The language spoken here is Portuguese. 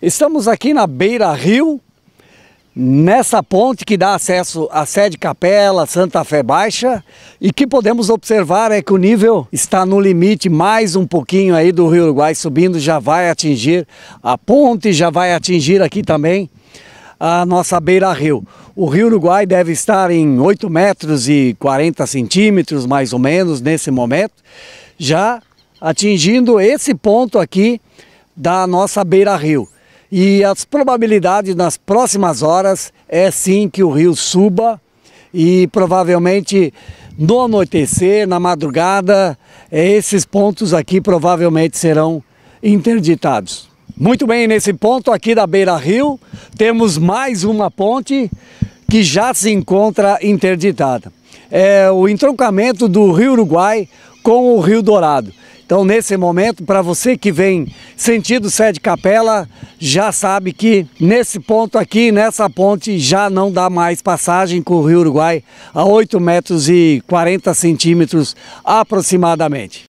Estamos aqui na Beira Rio, nessa ponte que dá acesso à sede Capela, Santa Fé Baixa, e que podemos observar é que o nível está no limite mais um pouquinho aí do Rio Uruguai subindo, já vai atingir a ponte, já vai atingir aqui também a nossa Beira Rio. O Rio Uruguai deve estar em 8 metros e 40 centímetros, mais ou menos, nesse momento, já atingindo esse ponto aqui da nossa Beira Rio. E as probabilidades nas próximas horas é sim que o rio suba e provavelmente no anoitecer, na madrugada, é, esses pontos aqui provavelmente serão interditados. Muito bem, nesse ponto aqui da beira rio, temos mais uma ponte que já se encontra interditada. É o entroncamento do Rio Uruguai com o Rio Dourado. Então, nesse momento, para você que vem sentido sede capela, já sabe que nesse ponto aqui, nessa ponte, já não dá mais passagem com o Rio Uruguai a 8 metros e 40 centímetros aproximadamente.